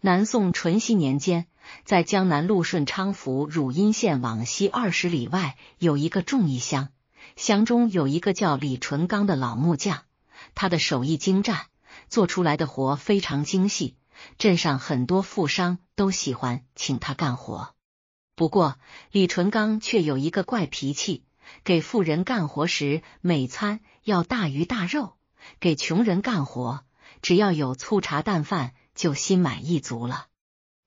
南宋淳熙年间，在江南路顺昌府汝阴县往西二十里外，有一个重义乡。乡中有一个叫李淳刚的老木匠，他的手艺精湛，做出来的活非常精细。镇上很多富商都喜欢请他干活。不过，李淳刚却有一个怪脾气：给富人干活时，每餐要大鱼大肉；给穷人干活，只要有粗茶淡饭。就心满意足了。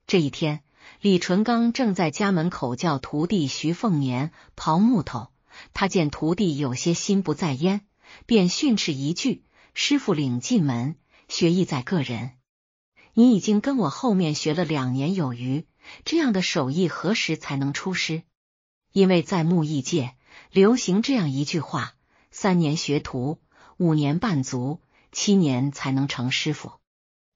这一天，李淳刚正在家门口叫徒弟徐凤年刨木头。他见徒弟有些心不在焉，便训斥一句：“师傅领进门，学艺在个人。你已经跟我后面学了两年有余，这样的手艺何时才能出师？因为在木艺界流行这样一句话：三年学徒，五年半足，七年才能成师傅。”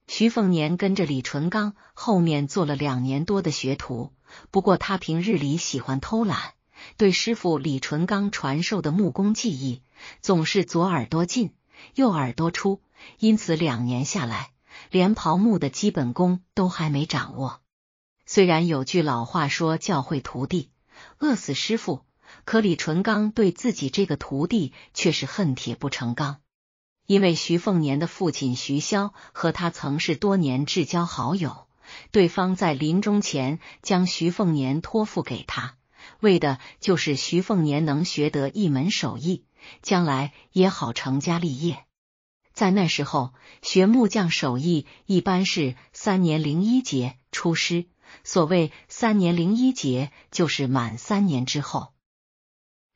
徐凤年跟着李淳罡后面做了两年多的学徒，不过他平日里喜欢偷懒，对师傅李淳罡传授的木工技艺总是左耳朵进右耳朵出，因此两年下来，连刨木的基本功都还没掌握。虽然有句老话说“教会徒弟，饿死师傅”，可李淳罡对自己这个徒弟却是恨铁不成钢。因为徐凤年的父亲徐骁和他曾是多年至交好友，对方在临终前将徐凤年托付给他，为的就是徐凤年能学得一门手艺，将来也好成家立业。在那时候，学木匠手艺一般是三年零一节出师，所谓三年零一节，就是满三年之后，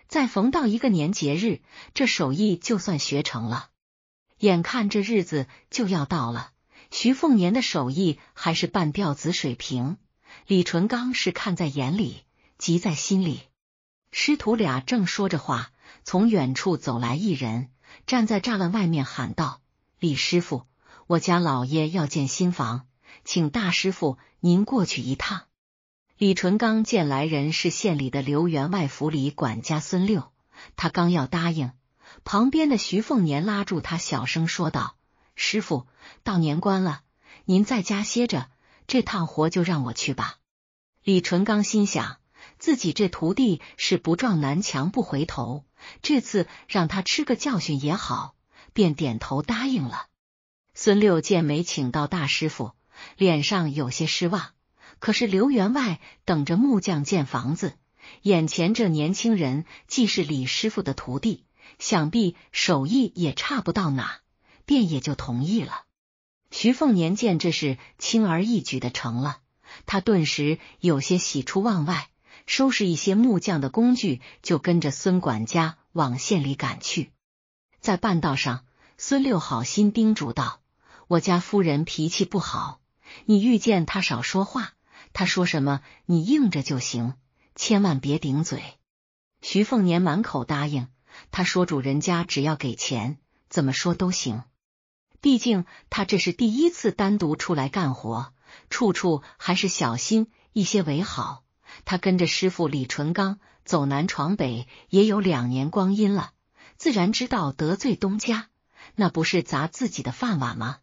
再逢到一个年节日，这手艺就算学成了。眼看这日子就要到了，徐凤年的手艺还是半吊子水平，李淳刚是看在眼里，急在心里。师徒俩正说着话，从远处走来一人，站在栅栏外面喊道：“李师傅，我家老爷要建新房，请大师傅您过去一趟。”李淳刚见来人是县里的刘员外府里管家孙六，他刚要答应。旁边的徐凤年拉住他，小声说道：“师傅，到年关了，您在家歇着，这趟活就让我去吧。”李淳刚心想，自己这徒弟是不撞南墙不回头，这次让他吃个教训也好，便点头答应了。孙六见没请到大师傅，脸上有些失望。可是刘员外等着木匠建房子，眼前这年轻人既是李师傅的徒弟。想必手艺也差不到哪，便也就同意了。徐凤年见这事轻而易举的成了，他顿时有些喜出望外，收拾一些木匠的工具，就跟着孙管家往县里赶去。在半道上，孙六好心叮嘱道：“我家夫人脾气不好，你遇见她少说话，她说什么你应着就行，千万别顶嘴。”徐凤年满口答应。他说：“主人家只要给钱，怎么说都行。毕竟他这是第一次单独出来干活，处处还是小心一些为好。他跟着师傅李纯刚走南闯北也有两年光阴了，自然知道得罪东家那不是砸自己的饭碗吗？”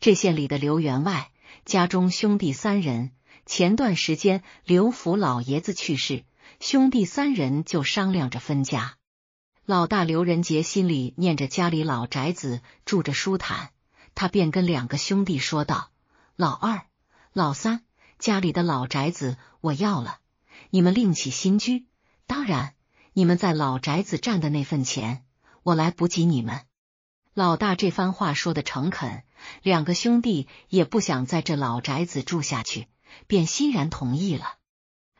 这县里的刘员外家中兄弟三人，前段时间刘府老爷子去世，兄弟三人就商量着分家。老大刘仁杰心里念着家里老宅子住着舒坦，他便跟两个兄弟说道：“老二、老三，家里的老宅子我要了，你们另起新居。当然，你们在老宅子占的那份钱，我来补给你们。”老大这番话说的诚恳，两个兄弟也不想在这老宅子住下去，便欣然同意了。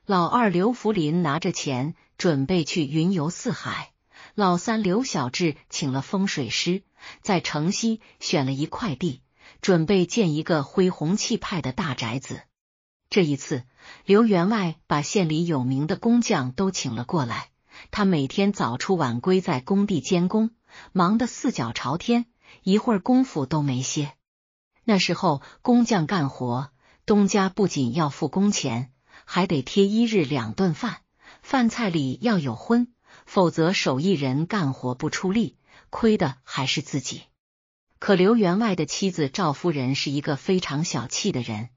老二刘福林拿着钱，准备去云游四海。老三刘小志请了风水师，在城西选了一块地，准备建一个恢宏气派的大宅子。这一次，刘员外把县里有名的工匠都请了过来。他每天早出晚归，在工地监工，忙得四脚朝天，一会儿功夫都没歇。那时候，工匠干活，东家不仅要付工钱，还得贴一日两顿饭，饭菜里要有荤。否则，手艺人干活不出力，亏的还是自己。可刘员外的妻子赵夫人是一个非常小气的人，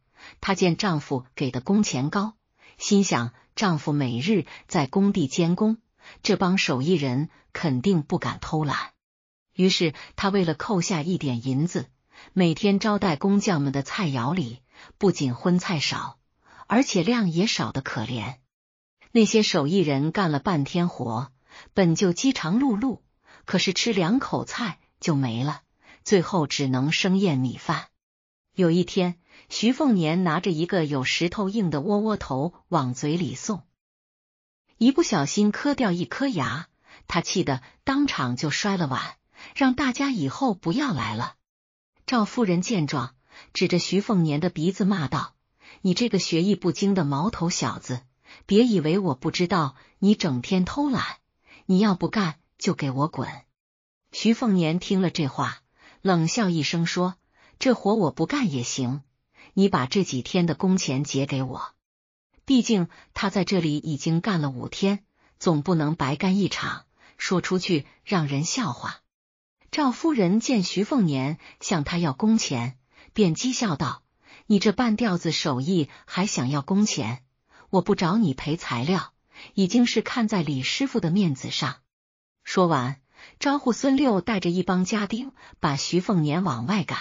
她见丈夫给的工钱高，心想丈夫每日在工地监工，这帮手艺人肯定不敢偷懒。于是，她为了扣下一点银子，每天招待工匠们的菜肴里不仅荤菜少，而且量也少得可怜。那些手艺人干了半天活。本就饥肠辘辘，可是吃两口菜就没了，最后只能生咽米饭。有一天，徐凤年拿着一个有石头硬的窝窝头往嘴里送，一不小心磕掉一颗牙，他气得当场就摔了碗，让大家以后不要来了。赵夫人见状，指着徐凤年的鼻子骂道：“你这个学艺不精的毛头小子，别以为我不知道你整天偷懒。”你要不干就给我滚！徐凤年听了这话，冷笑一声说：“这活我不干也行，你把这几天的工钱结给我。毕竟他在这里已经干了五天，总不能白干一场，说出去让人笑话。”赵夫人见徐凤年向他要工钱，便讥笑道：“你这半吊子手艺还想要工钱？我不找你赔材料。”已经是看在李师傅的面子上，说完招呼孙六带着一帮家丁把徐凤年往外赶。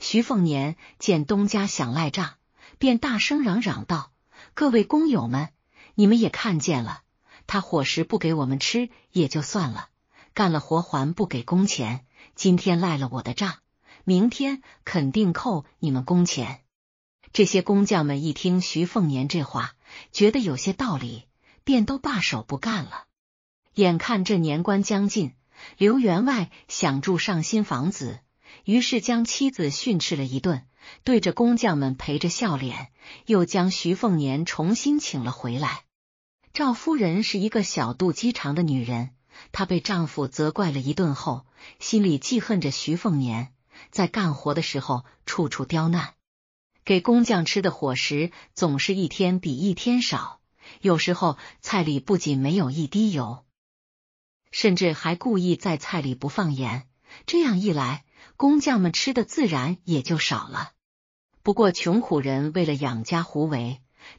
徐凤年见东家想赖账，便大声嚷嚷道：“各位工友们，你们也看见了，他伙食不给我们吃也就算了，干了活还不给工钱，今天赖了我的账，明天肯定扣你们工钱。”这些工匠们一听徐凤年这话，觉得有些道理。便都罢手不干了。眼看这年关将近，刘员外想住上新房子，于是将妻子训斥了一顿，对着工匠们陪着笑脸，又将徐凤年重新请了回来。赵夫人是一个小肚鸡肠的女人，她被丈夫责怪了一顿后，心里记恨着徐凤年，在干活的时候处处刁难，给工匠吃的伙食总是一天比一天少。有时候菜里不仅没有一滴油，甚至还故意在菜里不放盐。这样一来，工匠们吃的自然也就少了。不过，穷苦人为了养家糊口，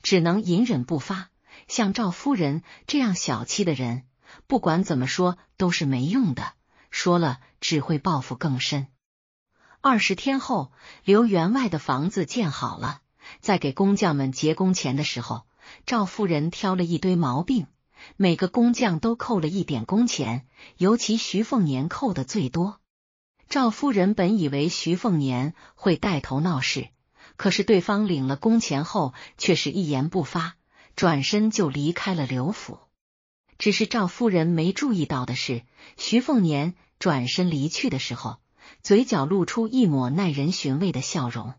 只能隐忍不发。像赵夫人这样小气的人，不管怎么说都是没用的，说了只会报复更深。二十天后，刘员外的房子建好了，在给工匠们结工钱的时候。赵夫人挑了一堆毛病，每个工匠都扣了一点工钱，尤其徐凤年扣的最多。赵夫人本以为徐凤年会带头闹事，可是对方领了工钱后却是一言不发，转身就离开了刘府。只是赵夫人没注意到的是，徐凤年转身离去的时候，嘴角露出一抹耐人寻味的笑容。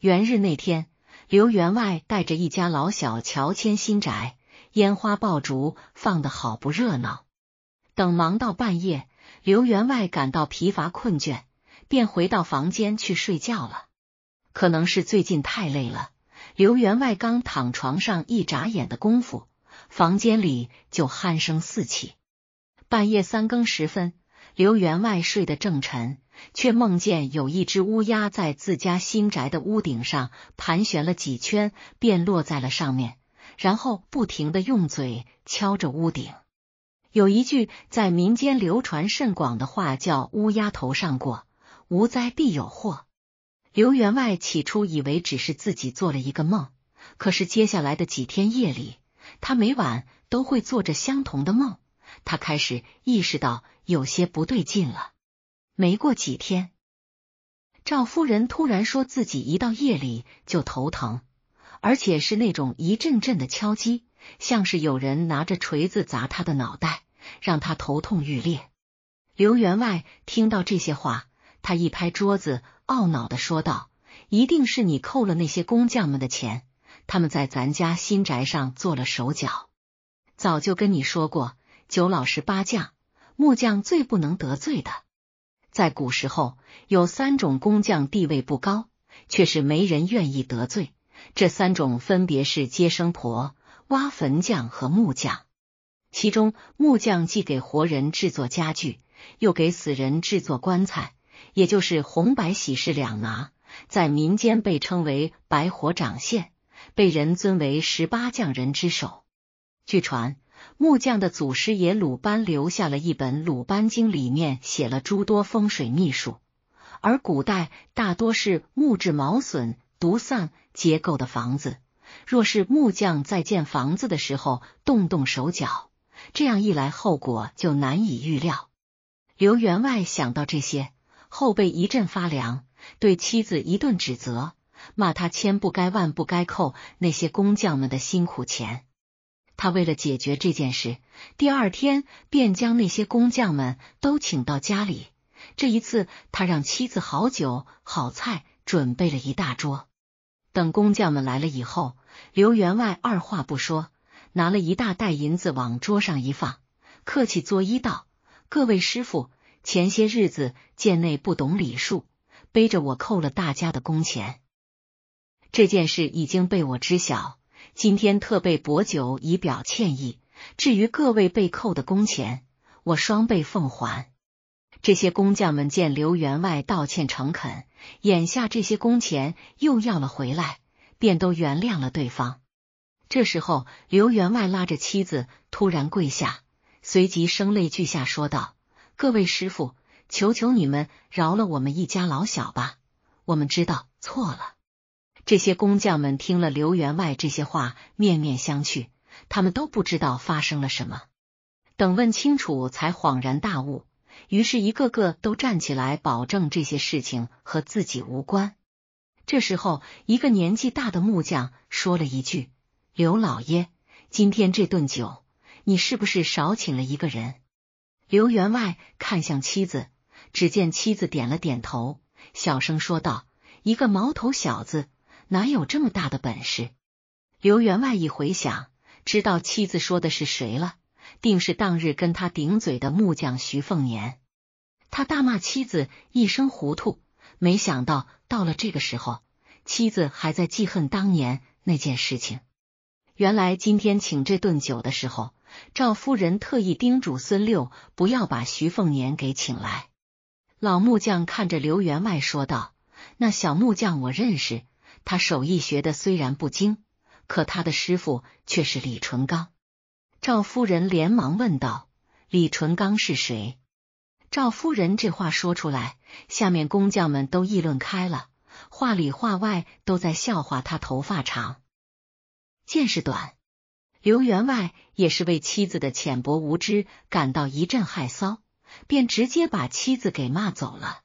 元日那天。刘员外带着一家老小乔迁新宅，烟花爆竹放得好不热闹。等忙到半夜，刘员外感到疲乏困倦，便回到房间去睡觉了。可能是最近太累了，刘员外刚躺床上一眨眼的功夫，房间里就鼾声四起。半夜三更时分。刘员外睡得正沉，却梦见有一只乌鸦在自家新宅的屋顶上盘旋了几圈，便落在了上面，然后不停的用嘴敲着屋顶。有一句在民间流传甚广的话，叫“乌鸦头上过，无灾必有祸”。刘员外起初以为只是自己做了一个梦，可是接下来的几天夜里，他每晚都会做着相同的梦。他开始意识到有些不对劲了。没过几天，赵夫人突然说自己一到夜里就头疼，而且是那种一阵阵的敲击，像是有人拿着锤子砸他的脑袋，让他头痛欲裂。刘员外听到这些话，他一拍桌子，懊恼的说道：“一定是你扣了那些工匠们的钱，他们在咱家新宅上做了手脚。早就跟你说过。”九老十八匠，木匠最不能得罪的。在古时候，有三种工匠地位不高，却是没人愿意得罪。这三种分别是接生婆、挖坟匠和木匠。其中，木匠既给活人制作家具，又给死人制作棺材，也就是红白喜事两拿，在民间被称为“白活掌线”，被人尊为十八匠人之首。据传。木匠的祖师爷鲁班留下了一本《鲁班经》，里面写了诸多风水秘术。而古代大多是木质毛笋独散结构的房子，若是木匠在建房子的时候动动手脚，这样一来后果就难以预料。刘员外想到这些，后背一阵发凉，对妻子一顿指责，骂他千不该万不该扣那些工匠们的辛苦钱。他为了解决这件事，第二天便将那些工匠们都请到家里。这一次，他让妻子好酒好菜准备了一大桌。等工匠们来了以后，刘员外二话不说，拿了一大袋银子往桌上一放，客气作揖道：“各位师傅，前些日子贱内不懂礼数，背着我扣了大家的工钱，这件事已经被我知晓。”今天特备薄酒以表歉意。至于各位被扣的工钱，我双倍奉还。这些工匠们见刘员外道歉诚恳，眼下这些工钱又要了回来，便都原谅了对方。这时候，刘员外拉着妻子突然跪下，随即声泪俱下说道：“各位师傅，求求你们饶了我们一家老小吧！我们知道错了。”这些工匠们听了刘员外这些话，面面相觑。他们都不知道发生了什么，等问清楚才恍然大悟。于是，一个个都站起来保证这些事情和自己无关。这时候，一个年纪大的木匠说了一句：“刘老爷，今天这顿酒，你是不是少请了一个人？”刘员外看向妻子，只见妻子点了点头，小声说道：“一个毛头小子。”哪有这么大的本事？刘员外一回想，知道妻子说的是谁了，定是当日跟他顶嘴的木匠徐凤年。他大骂妻子一声糊涂，没想到到了这个时候，妻子还在记恨当年那件事情。原来今天请这顿酒的时候，赵夫人特意叮嘱孙六不要把徐凤年给请来。老木匠看着刘员外说道：“那小木匠我认识。”他手艺学的虽然不精，可他的师傅却是李淳刚。赵夫人连忙问道：“李淳刚是谁？”赵夫人这话说出来，下面工匠们都议论开了，话里话外都在笑话他头发长，见识短。刘员外也是为妻子的浅薄无知感到一阵害臊，便直接把妻子给骂走了。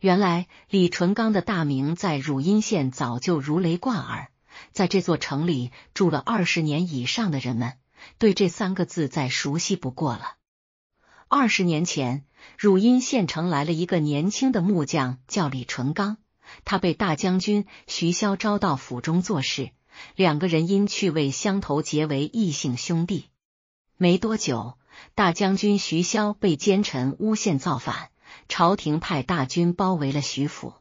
原来李淳刚的大名在汝阴县早就如雷贯耳，在这座城里住了二十年以上的人们，对这三个字再熟悉不过了。二十年前，汝阴县城来了一个年轻的木匠，叫李淳刚。他被大将军徐骁招到府中做事，两个人因趣味相投结为异姓兄弟。没多久，大将军徐骁被奸臣诬陷造反。朝廷派大军包围了徐府，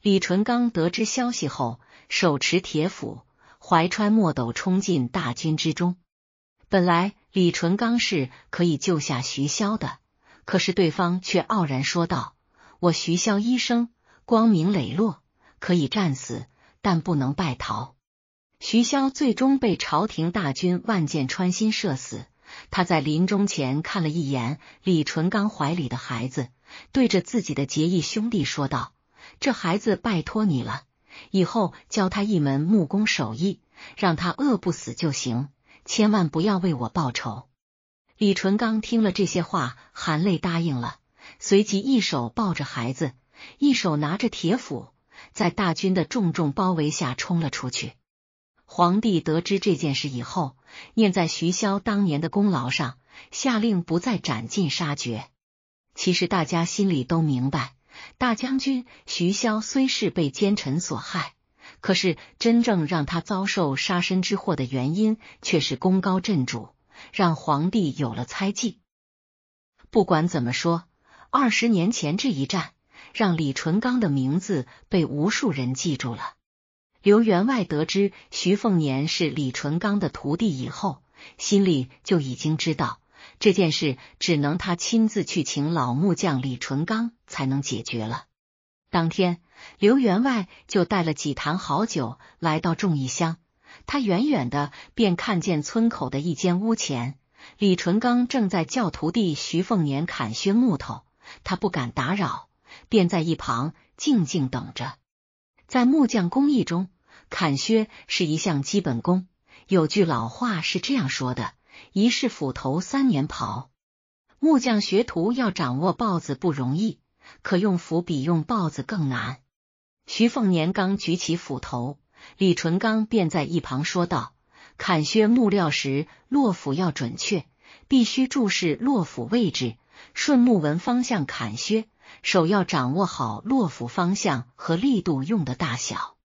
李淳刚得知消息后，手持铁斧，怀揣墨斗，冲进大军之中。本来李淳刚是可以救下徐骁的，可是对方却傲然说道：“我徐骁一生光明磊落，可以战死，但不能败逃。”徐骁最终被朝廷大军万箭穿心射死。他在临终前看了一眼李淳刚怀里的孩子。对着自己的结义兄弟说道：“这孩子，拜托你了，以后教他一门木工手艺，让他饿不死就行，千万不要为我报仇。”李淳刚听了这些话，含泪答应了，随即一手抱着孩子，一手拿着铁斧，在大军的重重包围下冲了出去。皇帝得知这件事以后，念在徐骁当年的功劳上，下令不再斩尽杀绝。其实大家心里都明白，大将军徐骁虽是被奸臣所害，可是真正让他遭受杀身之祸的原因，却是功高震主，让皇帝有了猜忌。不管怎么说，二十年前这一战，让李淳刚的名字被无数人记住了。刘员外得知徐凤年是李淳刚的徒弟以后，心里就已经知道。这件事只能他亲自去请老木匠李纯刚才能解决了。当天，刘员外就带了几坛好酒来到众义乡，他远远的便看见村口的一间屋前，李纯刚正在教徒弟徐凤年砍削木头，他不敢打扰，便在一旁静静等着。在木匠工艺中，砍削是一项基本功，有句老话是这样说的。一是斧头三年刨，木匠学徒要掌握刨子不容易，可用斧比用刨子更难。徐凤年刚举起斧头，李淳刚便在一旁说道：“砍削木料时，落斧要准确，必须注视落斧位置，顺木纹方向砍削，手要掌握好落斧方向和力度用的大小。”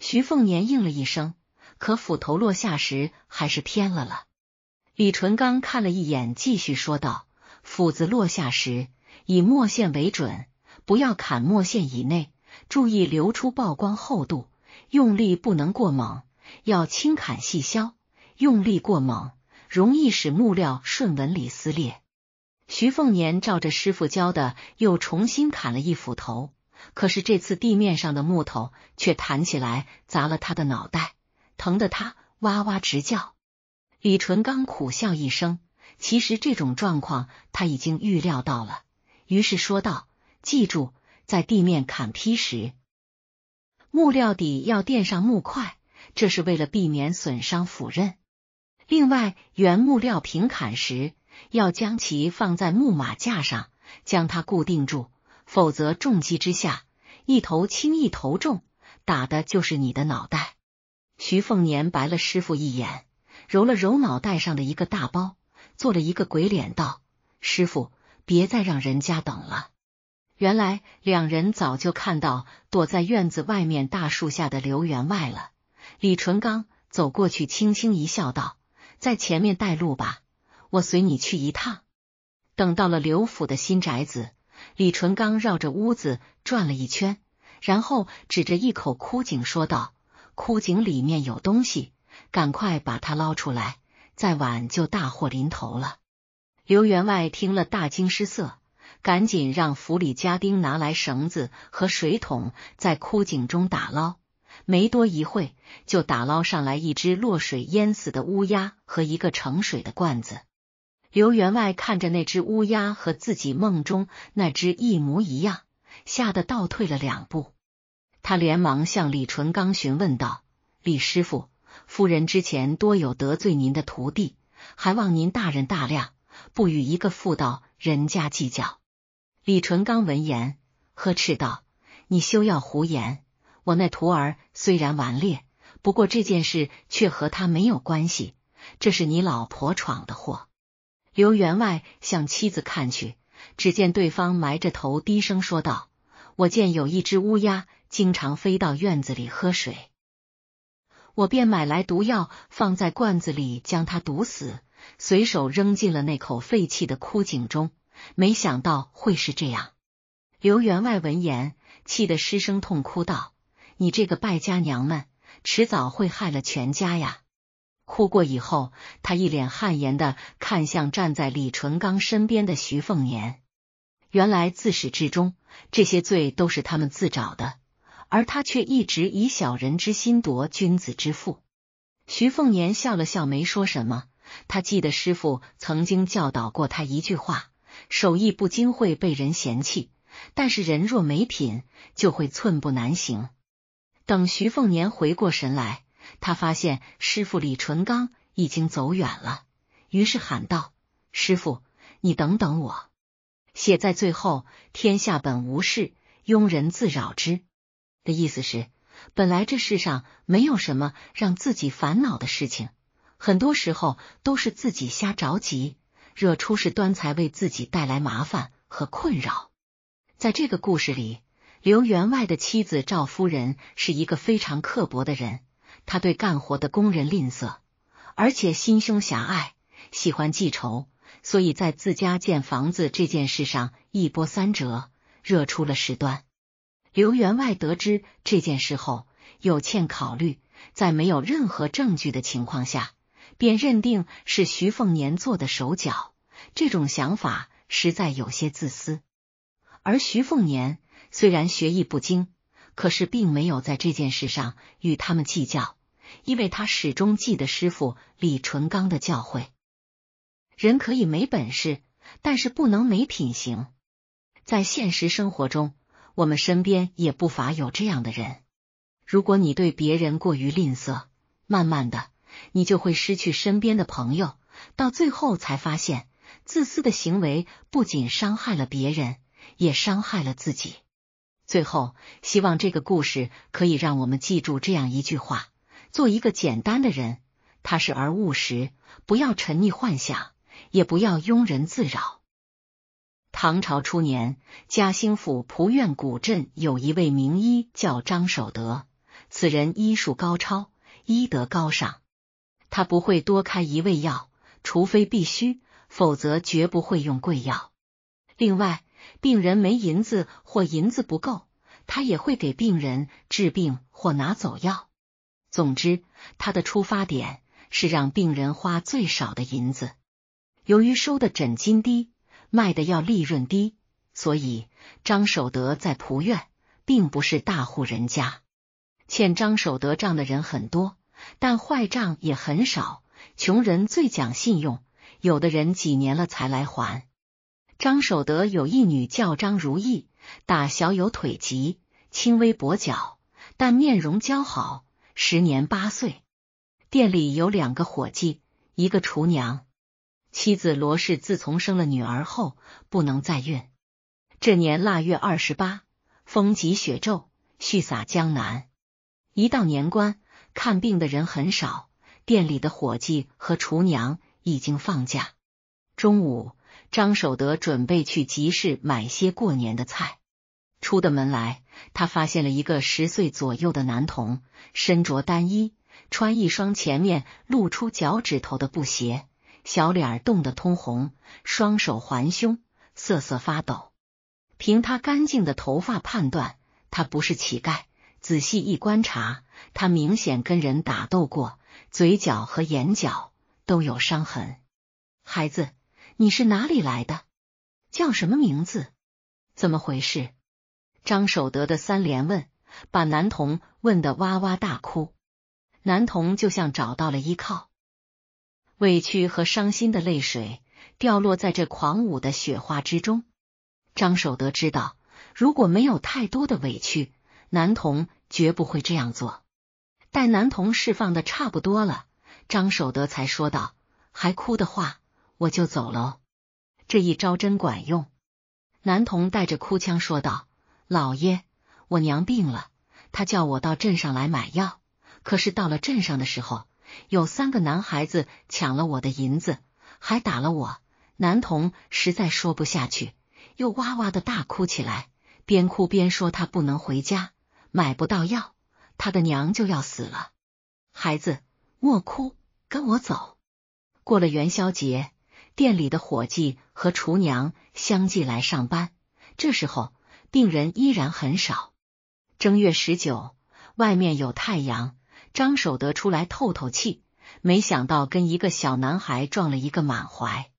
徐凤年应了一声，可斧头落下时还是偏了了。李淳刚看了一眼，继续说道：“斧子落下时，以墨线为准，不要砍墨线以内，注意留出曝光厚度。用力不能过猛，要轻砍细削。用力过猛，容易使木料顺纹理撕裂。”徐凤年照着师傅教的，又重新砍了一斧头，可是这次地面上的木头却弹起来砸了他的脑袋，疼得他哇哇直叫。李淳刚苦笑一声，其实这种状况他已经预料到了，于是说道：“记住，在地面砍劈时，木料底要垫上木块，这是为了避免损伤斧刃。另外，原木料平砍时，要将其放在木马架上，将它固定住，否则重击之下，一头轻一头重，打的就是你的脑袋。”徐凤年白了师傅一眼。揉了揉脑袋上的一个大包，做了一个鬼脸，道：“师傅，别再让人家等了。”原来两人早就看到躲在院子外面大树下的刘员外了。李淳刚走过去，轻轻一笑，道：“在前面带路吧，我随你去一趟。”等到了刘府的新宅子，李淳刚绕着屋子转了一圈，然后指着一口枯井说道：“枯井里面有东西。”赶快把它捞出来，再晚就大祸临头了。刘员外听了大惊失色，赶紧让府里家丁拿来绳子和水桶，在枯井中打捞。没多一会，就打捞上来一只落水淹死的乌鸦和一个盛水的罐子。刘员外看着那只乌鸦和自己梦中那只一模一样，吓得倒退了两步。他连忙向李淳刚询问道：“李师傅。”夫人之前多有得罪您的徒弟，还望您大人大量，不与一个妇道人家计较。李淳刚闻言呵斥道：“你休要胡言！我那徒儿虽然顽劣，不过这件事却和他没有关系，这是你老婆闯的祸。”刘员外向妻子看去，只见对方埋着头低声说道：“我见有一只乌鸦经常飞到院子里喝水。”我便买来毒药，放在罐子里，将他毒死，随手扔进了那口废弃的枯井中。没想到会是这样。刘员外闻言，气得失声痛哭道：“你这个败家娘们，迟早会害了全家呀！”哭过以后，他一脸汗颜的看向站在李淳刚身边的徐凤年，原来自始至终，这些罪都是他们自找的。而他却一直以小人之心夺君子之腹。徐凤年笑了笑，没说什么。他记得师傅曾经教导过他一句话：手艺不精会被人嫌弃，但是人若没品就会寸步难行。等徐凤年回过神来，他发现师傅李淳刚已经走远了，于是喊道：“师傅，你等等我。”写在最后：天下本无事，庸人自扰之。的意思是，本来这世上没有什么让自己烦恼的事情，很多时候都是自己瞎着急，惹出事端才为自己带来麻烦和困扰。在这个故事里，刘员外的妻子赵夫人是一个非常刻薄的人，她对干活的工人吝啬，而且心胸狭隘，喜欢记仇，所以在自家建房子这件事上一波三折，惹出了事端。刘员外得知这件事后，有欠考虑，在没有任何证据的情况下，便认定是徐凤年做的手脚。这种想法实在有些自私。而徐凤年虽然学艺不精，可是并没有在这件事上与他们计较，因为他始终记得师傅李淳刚的教诲：人可以没本事，但是不能没品行。在现实生活中。我们身边也不乏有这样的人。如果你对别人过于吝啬，慢慢的你就会失去身边的朋友，到最后才发现，自私的行为不仅伤害了别人，也伤害了自己。最后，希望这个故事可以让我们记住这样一句话：做一个简单的人，踏实而务实，不要沉溺幻想，也不要庸人自扰。唐朝初年，嘉兴府濮院古镇有一位名医，叫张守德。此人医术高超，医德高尚。他不会多开一味药，除非必须，否则绝不会用贵药。另外，病人没银子或银子不够，他也会给病人治病或拿走药。总之，他的出发点是让病人花最少的银子。由于收的诊金低。卖的要利润低，所以张守德在蒲院并不是大户人家。欠张守德账的人很多，但坏账也很少。穷人最讲信用，有的人几年了才来还。张守德有一女叫张如意，打小有腿疾，轻微跛脚，但面容姣好，时年八岁。店里有两个伙计，一个厨娘。妻子罗氏自从生了女儿后不能再孕。这年腊月二十八，风急雪骤，絮洒江南。一到年关，看病的人很少，店里的伙计和厨娘已经放假。中午，张守德准备去集市买些过年的菜。出的门来，他发现了一个十岁左右的男童，身着单衣，穿一双前面露出脚趾头的布鞋。小脸冻得通红，双手环胸，瑟瑟发抖。凭他干净的头发判断，他不是乞丐。仔细一观察，他明显跟人打斗过，嘴角和眼角都有伤痕。孩子，你是哪里来的？叫什么名字？怎么回事？张守德的三连问，把男童问得哇哇大哭。男童就像找到了依靠。委屈和伤心的泪水掉落在这狂舞的雪花之中。张守德知道，如果没有太多的委屈，男童绝不会这样做。待男童释放的差不多了，张守德才说道：“还哭的话，我就走了。”这一招真管用。男童带着哭腔说道：“老爷，我娘病了，他叫我到镇上来买药。可是到了镇上的时候……”有三个男孩子抢了我的银子，还打了我。男童实在说不下去，又哇哇的大哭起来，边哭边说他不能回家，买不到药，他的娘就要死了。孩子，莫哭，跟我走。过了元宵节，店里的伙计和厨娘相继来上班。这时候，病人依然很少。正月十九，外面有太阳。张守德出来透透气，没想到跟一个小男孩撞了一个满怀。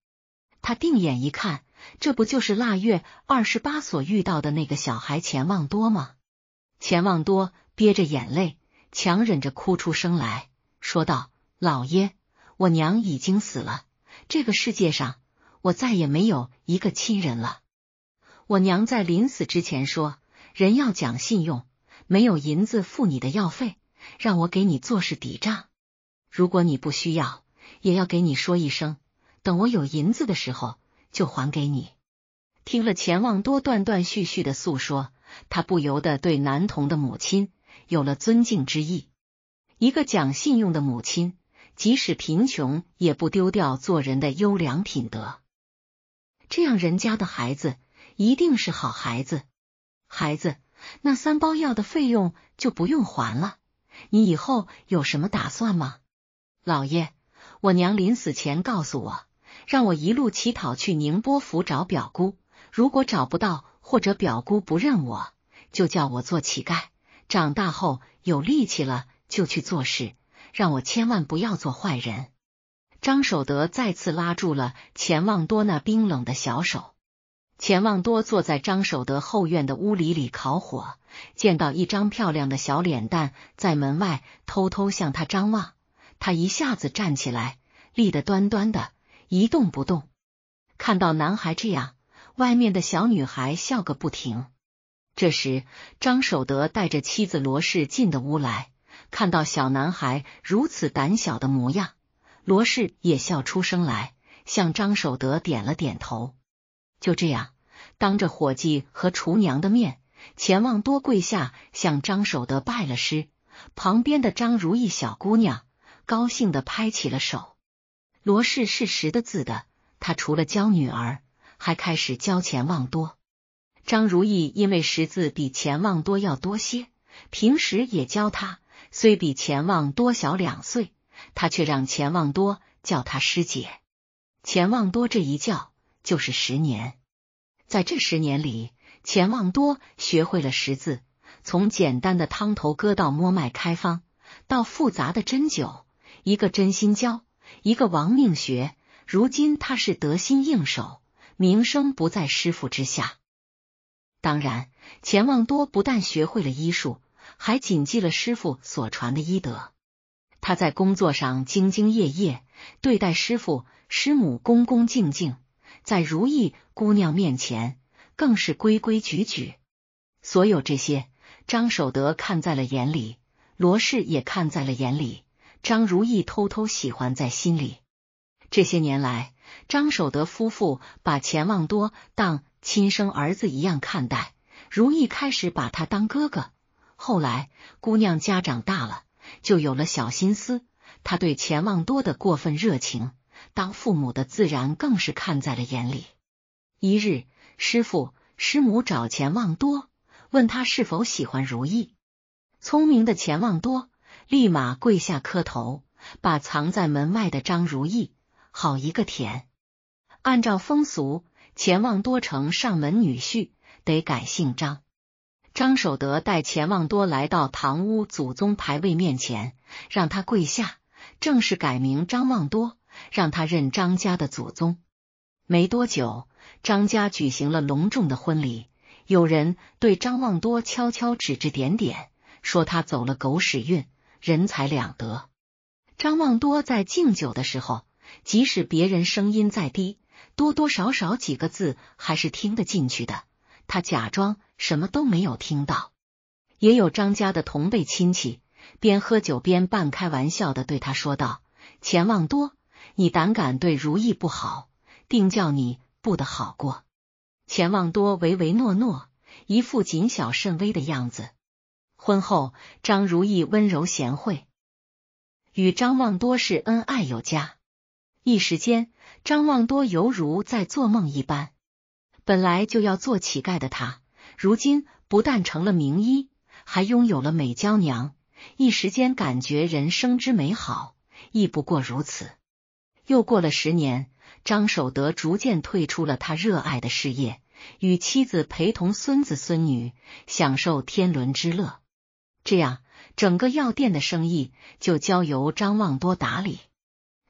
他定眼一看，这不就是腊月二十八所遇到的那个小孩钱旺多吗？钱旺多憋着眼泪，强忍着哭出声来说道：“老爷，我娘已经死了，这个世界上我再也没有一个亲人了。我娘在临死之前说，人要讲信用，没有银子付你的药费。”让我给你做事抵账，如果你不需要，也要给你说一声。等我有银子的时候，就还给你。听了钱旺多断断续续的诉说，他不由得对男童的母亲有了尊敬之意。一个讲信用的母亲，即使贫穷，也不丢掉做人的优良品德。这样人家的孩子，一定是好孩子。孩子，那三包药的费用就不用还了。你以后有什么打算吗，老爷？我娘临死前告诉我，让我一路乞讨去宁波府找表姑，如果找不到或者表姑不认我，就叫我做乞丐。长大后有力气了就去做事，让我千万不要做坏人。张守德再次拉住了钱旺多那冰冷的小手。钱旺多坐在张守德后院的屋里里烤火，见到一张漂亮的小脸蛋在门外偷偷向他张望，他一下子站起来，立得端端的，一动不动。看到男孩这样，外面的小女孩笑个不停。这时，张守德带着妻子罗氏进的屋来，看到小男孩如此胆小的模样，罗氏也笑出声来，向张守德点了点头。就这样，当着伙计和厨娘的面，钱旺多跪下向张守德拜了师。旁边的张如意小姑娘高兴的拍起了手。罗氏是识的字的，他除了教女儿，还开始教钱旺多。张如意因为识字比钱旺多要多些，平时也教他。虽比钱旺多小两岁，他却让钱旺多叫他师姐。钱旺多这一叫。就是十年，在这十年里，钱旺多学会了识字，从简单的汤头割到摸脉开方，到复杂的针灸，一个真心教，一个亡命学。如今他是得心应手，名声不在师傅之下。当然，钱旺多不但学会了医术，还谨记了师傅所传的医德。他在工作上兢兢业业，对待师傅师母恭恭敬敬。在如意姑娘面前，更是规规矩矩。所有这些，张守德看在了眼里，罗氏也看在了眼里，张如意偷偷喜欢在心里。这些年来，张守德夫妇把钱旺多当亲生儿子一样看待，如意开始把他当哥哥。后来，姑娘家长大了，就有了小心思。他对钱旺多的过分热情。当父母的自然更是看在了眼里。一日，师傅师母找钱望多，问他是否喜欢如意。聪明的钱望多立马跪下磕头，把藏在门外的张如意，好一个甜！按照风俗，钱旺多成上门女婿，得改姓张。张守德带钱旺多来到堂屋祖宗牌位面前，让他跪下，正式改名张望多。让他认张家的祖宗。没多久，张家举行了隆重的婚礼。有人对张望多悄悄指指点点，说他走了狗屎运，人财两得。张望多在敬酒的时候，即使别人声音再低，多多少少几个字还是听得进去的。他假装什么都没有听到。也有张家的同辈亲戚边喝酒边半开玩笑的对他说道：“钱望多。”你胆敢对如意不好，定叫你不得好过。钱望多唯唯诺诺，一副谨小慎微的样子。婚后，张如意温柔贤惠，与张望多是恩爱有加。一时间，张望多犹如在做梦一般。本来就要做乞丐的他，如今不但成了名医，还拥有了美娇娘，一时间感觉人生之美好亦不过如此。又过了十年，张守德逐渐退出了他热爱的事业，与妻子陪同孙子孙女享受天伦之乐。这样，整个药店的生意就交由张望多打理。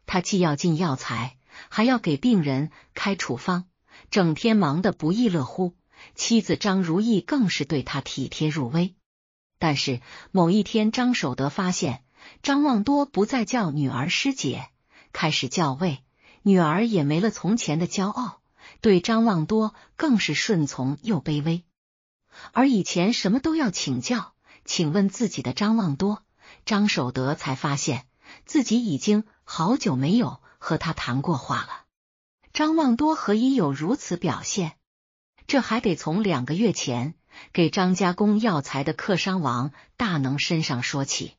他既要进药材，还要给病人开处方，整天忙得不亦乐乎。妻子张如意更是对他体贴入微。但是某一天，张守德发现张望多不再叫女儿师姐。开始教位，女儿也没了从前的骄傲，对张望多更是顺从又卑微。而以前什么都要请教、请问自己的张望多，张守德才发现自己已经好久没有和他谈过话了。张望多何以有如此表现？这还得从两个月前给张家供药材的客商王大能身上说起。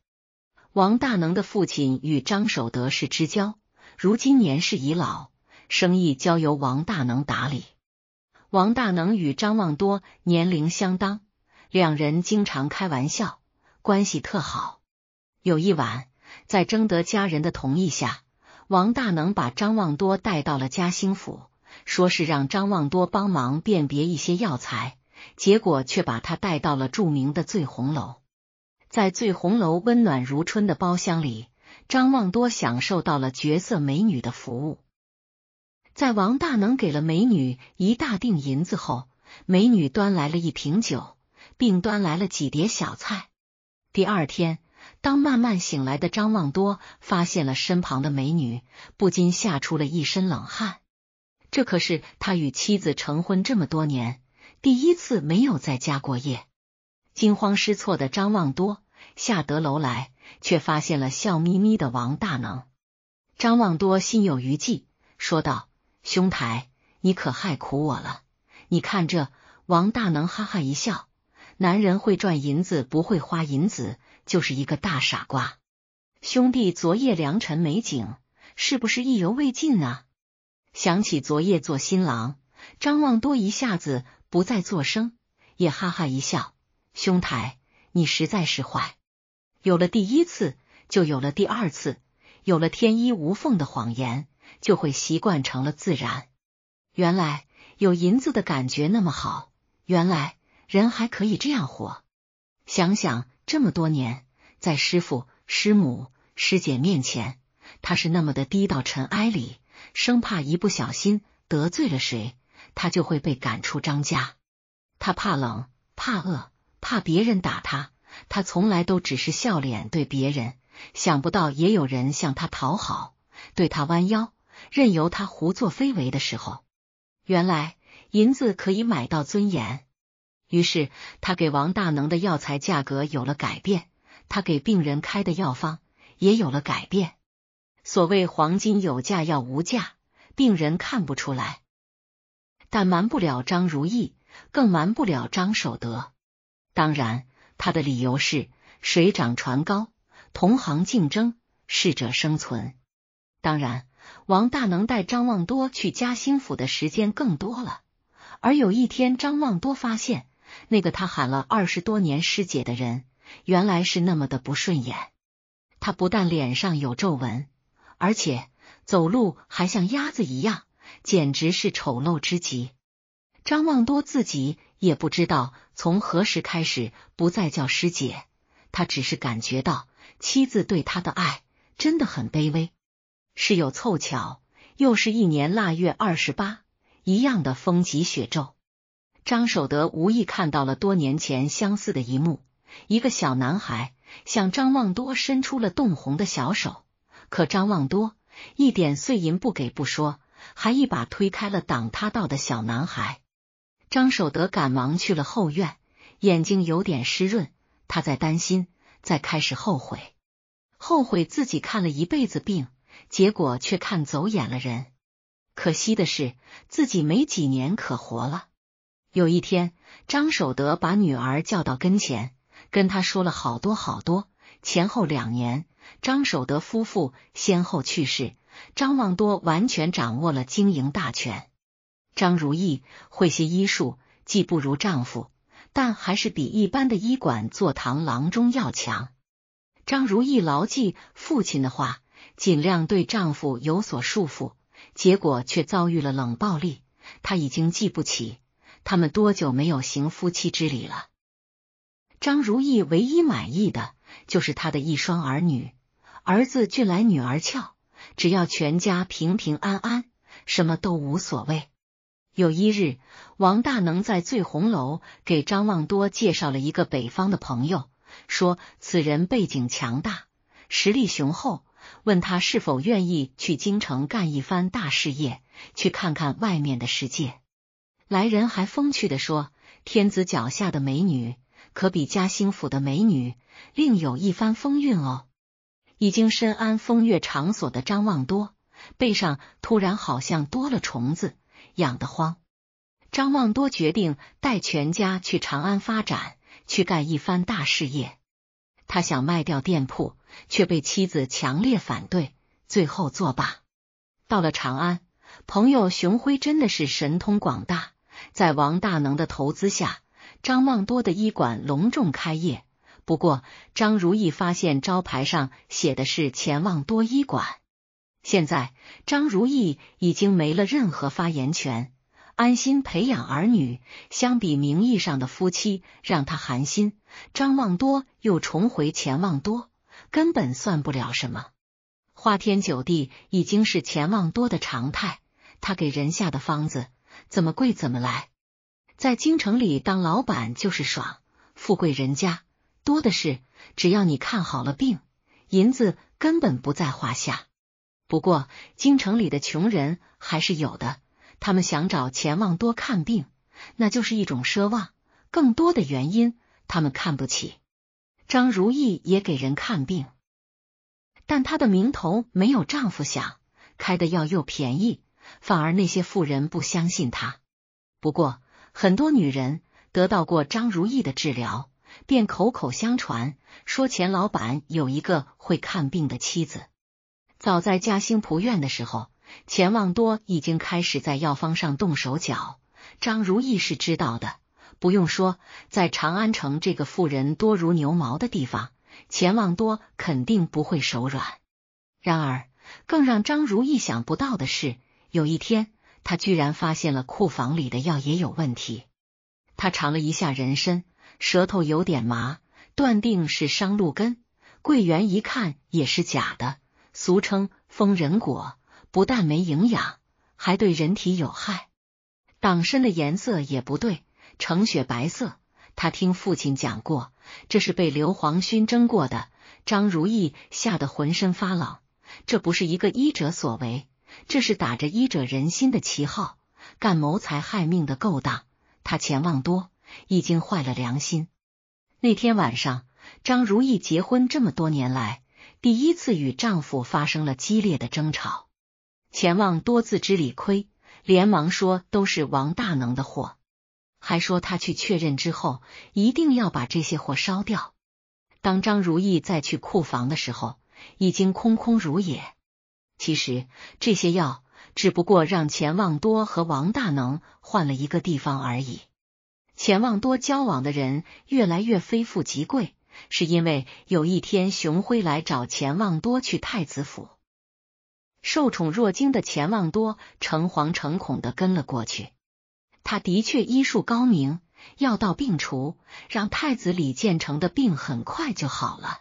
王大能的父亲与张守德是知交。如今年事已老，生意交由王大能打理。王大能与张望多年龄相当，两人经常开玩笑，关系特好。有一晚，在征得家人的同意下，王大能把张望多带到了嘉兴府，说是让张望多帮忙辨别一些药材，结果却把他带到了著名的醉红楼。在醉红楼温暖如春的包厢里。张望多享受到了绝色美女的服务，在王大能给了美女一大锭银子后，美女端来了一瓶酒，并端来了几碟小菜。第二天，当慢慢醒来的张望多发现了身旁的美女，不禁吓出了一身冷汗。这可是他与妻子成婚这么多年第一次没有在家过夜。惊慌失措的张望多下得楼来。却发现了笑眯眯的王大能，张望多心有余悸，说道：“兄台，你可害苦我了！你看这……”王大能哈哈一笑：“男人会赚银子，不会花银子，就是一个大傻瓜。兄弟，昨夜良辰美景，是不是意犹未尽啊？”想起昨夜做新郎，张望多一下子不再作声，也哈哈一笑：“兄台，你实在是坏。”有了第一次，就有了第二次，有了天衣无缝的谎言，就会习惯成了自然。原来有银子的感觉那么好，原来人还可以这样活。想想这么多年，在师傅、师母、师姐面前，他是那么的低到尘埃里，生怕一不小心得罪了谁，他就会被赶出张家。他怕冷，怕饿，怕别人打他。他从来都只是笑脸对别人，想不到也有人向他讨好，对他弯腰，任由他胡作非为的时候，原来银子可以买到尊严。于是他给王大能的药材价格有了改变，他给病人开的药方也有了改变。所谓黄金有价药无价，病人看不出来，但瞒不了张如意，更瞒不了张守德。当然。他的理由是水涨船高，同行竞争，适者生存。当然，王大能带张望多去嘉兴府的时间更多了。而有一天，张望多发现那个他喊了二十多年师姐的人，原来是那么的不顺眼。他不但脸上有皱纹，而且走路还像鸭子一样，简直是丑陋之极。张望多自己。也不知道从何时开始不再叫师姐，他只是感觉到妻子对他的爱真的很卑微。是有凑巧，又是一年腊月二十八，一样的风急雪骤，张守德无意看到了多年前相似的一幕：一个小男孩向张望多伸出了冻红的小手，可张望多一点碎银不给不说，还一把推开了挡他道的小男孩。张守德赶忙去了后院，眼睛有点湿润。他在担心，在开始后悔，后悔自己看了一辈子病，结果却看走眼了人。可惜的是，自己没几年可活了。有一天，张守德把女儿叫到跟前，跟他说了好多好多。前后两年，张守德夫妇先后去世，张望多完全掌握了经营大权。张如意会些医术，既不如丈夫，但还是比一般的医馆坐堂郎中要强。张如意牢记父亲的话，尽量对丈夫有所束缚，结果却遭遇了冷暴力。她已经记不起他们多久没有行夫妻之礼了。张如意唯一满意的，就是他的一双儿女，儿子俊来，女儿俏，只要全家平平安安，什么都无所谓。有一日，王大能在醉红楼给张望多介绍了一个北方的朋友，说此人背景强大，实力雄厚，问他是否愿意去京城干一番大事业，去看看外面的世界。来人还风趣的说：“天子脚下的美女，可比嘉兴府的美女另有一番风韵哦。”已经深谙风月场所的张望多背上突然好像多了虫子。养得慌，张望多决定带全家去长安发展，去干一番大事业。他想卖掉店铺，却被妻子强烈反对，最后作罢。到了长安，朋友熊辉真的是神通广大，在王大能的投资下，张望多的医馆隆重开业。不过，张如意发现招牌上写的是“钱望多医馆”。现在张如意已经没了任何发言权，安心培养儿女。相比名义上的夫妻，让他寒心。张望多又重回钱望多，根本算不了什么。花天酒地已经是钱望多的常态。他给人下的方子，怎么贵怎么来。在京城里当老板就是爽，富贵人家多的是，只要你看好了病，银子根本不在话下。不过，京城里的穷人还是有的，他们想找钱旺多看病，那就是一种奢望。更多的原因，他们看不起张如意，也给人看病，但她的名头没有丈夫响，开的药又便宜，反而那些富人不相信她。不过，很多女人得到过张如意的治疗，便口口相传说钱老板有一个会看病的妻子。早在嘉兴濮院的时候，钱望多已经开始在药方上动手脚，张如意是知道的。不用说，在长安城这个富人多如牛毛的地方，钱望多肯定不会手软。然而，更让张如意想不到的是，有一天他居然发现了库房里的药也有问题。他尝了一下人参，舌头有点麻，断定是伤鹿根；桂圆一看也是假的。俗称疯人果，不但没营养，还对人体有害。党参的颜色也不对，呈雪白色。他听父亲讲过，这是被硫磺熏蒸过的。张如意吓得浑身发冷，这不是一个医者所为，这是打着医者仁心的旗号干谋财害命的勾当。他钱望多，已经坏了良心。那天晚上，张如意结婚这么多年来。第一次与丈夫发生了激烈的争吵，钱旺多自知理亏，连忙说都是王大能的货，还说他去确认之后一定要把这些货烧掉。当张如意再去库房的时候，已经空空如也。其实这些药只不过让钱旺多和王大能换了一个地方而已。钱旺多交往的人越来越非富即贵。是因为有一天，熊辉来找钱望多去太子府，受宠若惊的钱望多诚惶诚恐的跟了过去。他的确医术高明，药到病除，让太子李建成的病很快就好了。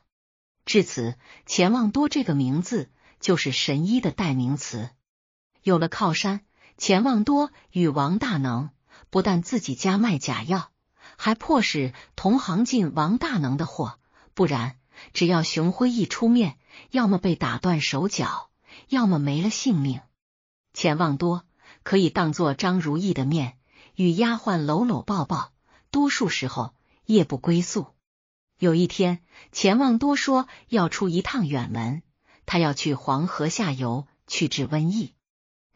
至此，钱望多这个名字就是神医的代名词。有了靠山，钱望多与王大能不但自己家卖假药。还迫使同行进王大能的货，不然只要熊辉一出面，要么被打断手脚，要么没了性命。钱旺多可以当做张如意的面与丫鬟搂搂抱抱，多数时候夜不归宿。有一天，钱旺多说要出一趟远门，他要去黄河下游去治瘟疫。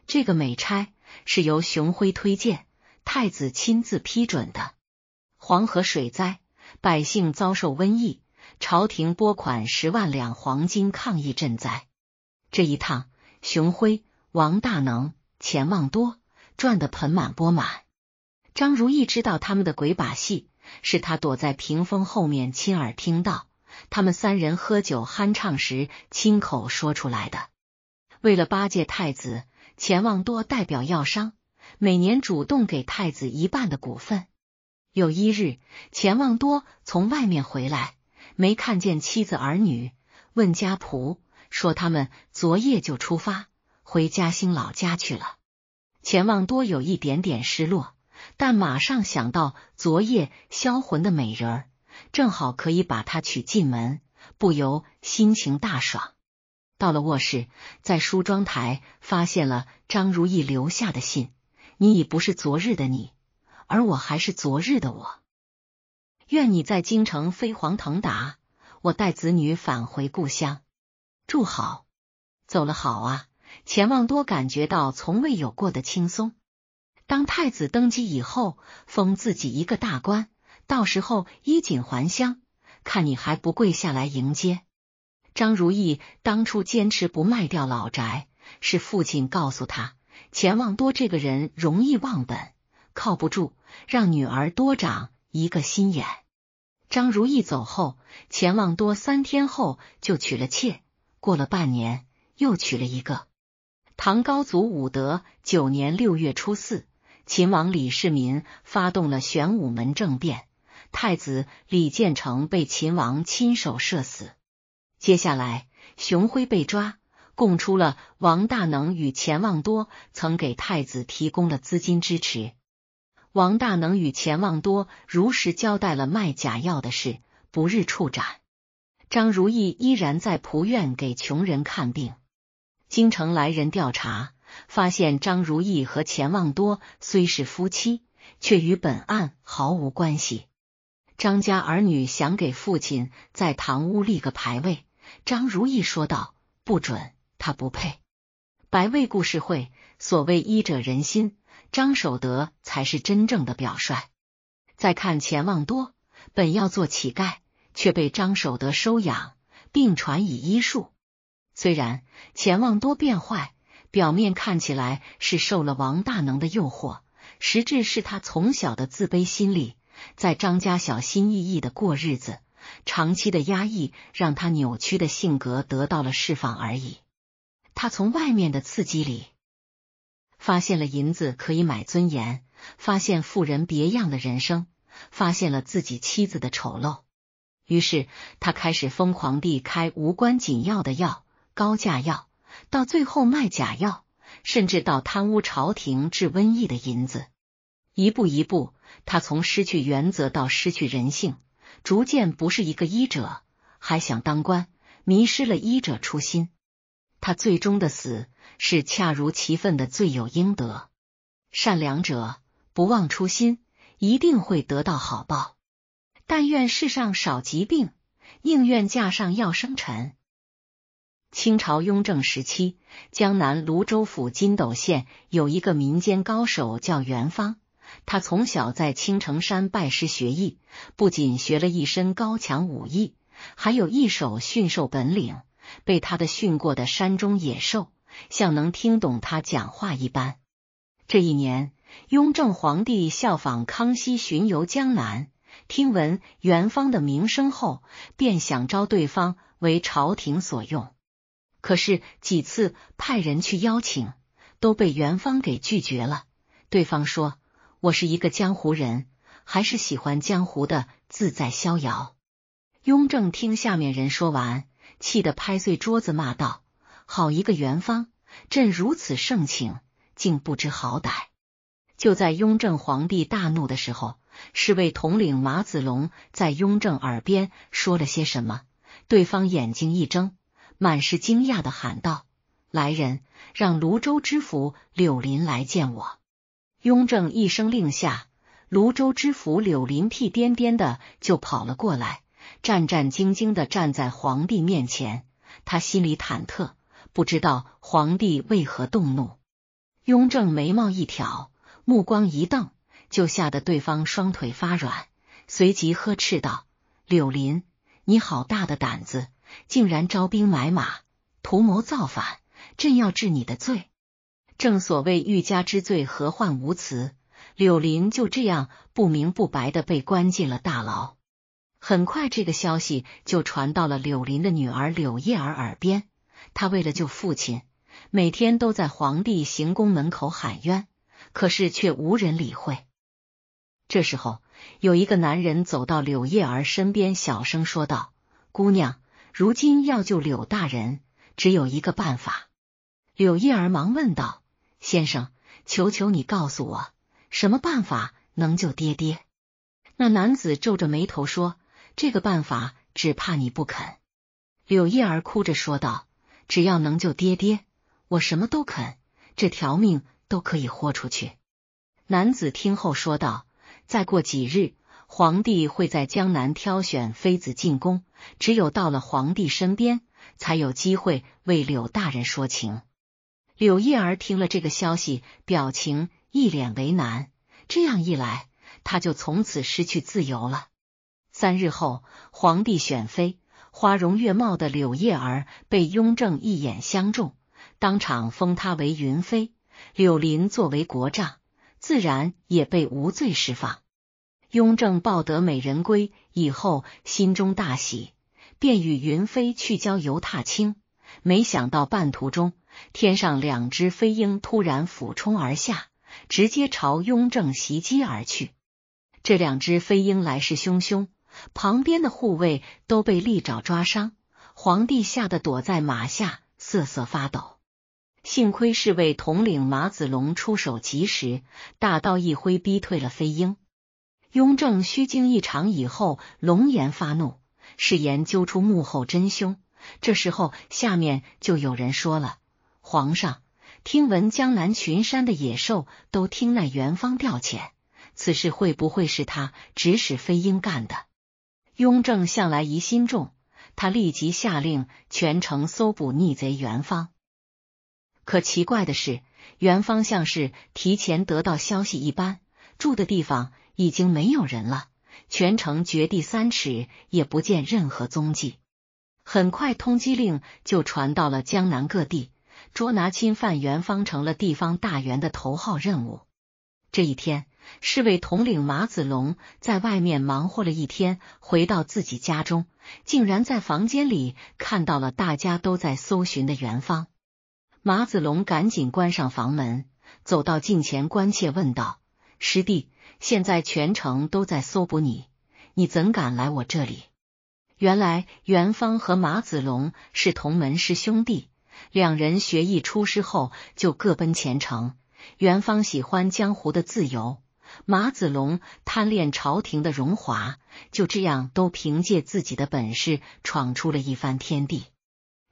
这个美差是由熊辉推荐，太子亲自批准的。黄河水灾，百姓遭受瘟疫，朝廷拨款十万两黄金抗疫赈灾。这一趟，熊辉、王大能、钱旺多赚得盆满钵满。张如意知道他们的鬼把戏，是他躲在屏风后面亲耳听到他们三人喝酒酣畅时亲口说出来的。为了巴结太子，钱旺多代表药商每年主动给太子一半的股份。有一日，钱望多从外面回来，没看见妻子儿女，问家仆说他们昨夜就出发回嘉兴老家去了。钱望多有一点点失落，但马上想到昨夜销魂的美人儿，正好可以把她娶进门，不由心情大爽。到了卧室，在梳妆台发现了张如意留下的信：“你已不是昨日的你。”而我还是昨日的我，愿你在京城飞黄腾达，我带子女返回故乡住好，走了好啊！钱望多感觉到从未有过的轻松。当太子登基以后，封自己一个大官，到时候衣锦还乡，看你还不跪下来迎接！张如意当初坚持不卖掉老宅，是父亲告诉他，钱望多这个人容易忘本。靠不住，让女儿多长一个心眼。张如意走后，钱望多三天后就娶了妾，过了半年又娶了一个。唐高祖武德九年六月初四，秦王李世民发动了玄武门政变，太子李建成被秦王亲手射死。接下来，熊辉被抓，供出了王大能与钱望多曾给太子提供的资金支持。王大能与钱旺多如实交代了卖假药的事，不日处斩。张如意依然在仆院给穷人看病。京城来人调查，发现张如意和钱旺多虽是夫妻，却与本案毫无关系。张家儿女想给父亲在堂屋立个牌位，张如意说道：“不准，他不配。”白位故事会，所谓医者仁心。张守德才是真正的表率。再看钱旺多，本要做乞丐，却被张守德收养并传以医术。虽然钱旺多变坏，表面看起来是受了王大能的诱惑，实质是他从小的自卑心理，在张家小心翼翼的过日子，长期的压抑让他扭曲的性格得到了释放而已。他从外面的刺激里。发现了银子可以买尊严，发现富人别样的人生，发现了自己妻子的丑陋。于是他开始疯狂地开无关紧要的药、高价药，到最后卖假药，甚至到贪污朝廷治瘟疫的银子。一步一步，他从失去原则到失去人性，逐渐不是一个医者，还想当官，迷失了医者初心。他最终的死是恰如其分的罪有应得。善良者不忘初心，一定会得到好报。但愿世上少疾病，宁愿架上药生尘。清朝雍正时期，江南泸州府金斗县有一个民间高手叫元芳，他从小在青城山拜师学艺，不仅学了一身高强武艺，还有一手驯兽本领。被他的训过的山中野兽，像能听懂他讲话一般。这一年，雍正皇帝效仿康熙巡游江南，听闻元方的名声后，便想招对方为朝廷所用。可是几次派人去邀请，都被元方给拒绝了。对方说：“我是一个江湖人，还是喜欢江湖的自在逍遥。”雍正听下面人说完。气得拍碎桌子，骂道：“好一个元芳，朕如此盛情，竟不知好歹！”就在雍正皇帝大怒的时候，侍卫统领马子龙在雍正耳边说了些什么。对方眼睛一睁，满是惊讶的喊道：“来人，让泸州知府柳林来见我！”雍正一声令下，泸州知府柳林屁颠颠的就跑了过来。战战兢兢的站在皇帝面前，他心里忐忑，不知道皇帝为何动怒。雍正眉毛一挑，目光一瞪，就吓得对方双腿发软，随即呵斥道：“柳林，你好大的胆子，竟然招兵买马，图谋造反！朕要治你的罪。”正所谓欲加之罪，何患无辞。柳林就这样不明不白的被关进了大牢。很快，这个消息就传到了柳林的女儿柳叶儿耳边。她为了救父亲，每天都在皇帝行宫门口喊冤，可是却无人理会。这时候，有一个男人走到柳叶儿身边，小声说道：“姑娘，如今要救柳大人，只有一个办法。”柳叶儿忙问道：“先生，求求你告诉我，什么办法能救爹爹？”那男子皱着眉头说。这个办法只怕你不肯，柳叶儿哭着说道：“只要能救爹爹，我什么都肯，这条命都可以豁出去。”男子听后说道：“再过几日，皇帝会在江南挑选妃子进宫，只有到了皇帝身边，才有机会为柳大人说情。”柳叶儿听了这个消息，表情一脸为难。这样一来，他就从此失去自由了。三日后，皇帝选妃，花容月貌的柳叶儿被雍正一眼相中，当场封她为云妃。柳林作为国丈，自然也被无罪释放。雍正抱得美人归以后，心中大喜，便与云飞去郊游踏青。没想到半途中，天上两只飞鹰突然俯冲而下，直接朝雍正袭击而去。这两只飞鹰来势汹汹。旁边的护卫都被利爪抓伤，皇帝吓得躲在马下瑟瑟发抖。幸亏侍卫统领马子龙出手及时，大刀一挥逼退了飞鹰。雍正虚惊一场以后，龙颜发怒，誓言揪出幕后真凶。这时候下面就有人说了：“皇上，听闻江南群山的野兽都听那元芳调遣，此事会不会是他指使飞鹰干的？”雍正向来疑心重，他立即下令全城搜捕逆贼元芳。可奇怪的是，元芳像是提前得到消息一般，住的地方已经没有人了，全城掘地三尺也不见任何踪迹。很快，通缉令就传到了江南各地，捉拿侵犯元芳成了地方大员的头号任务。这一天。侍卫统领马子龙在外面忙活了一天，回到自己家中，竟然在房间里看到了大家都在搜寻的元芳。马子龙赶紧关上房门，走到近前关切问道：“师弟，现在全城都在搜捕你，你怎敢来我这里？”原来元芳和马子龙是同门师兄弟，两人学艺出师后就各奔前程。元芳喜欢江湖的自由。马子龙贪恋朝廷的荣华，就这样都凭借自己的本事闯出了一番天地。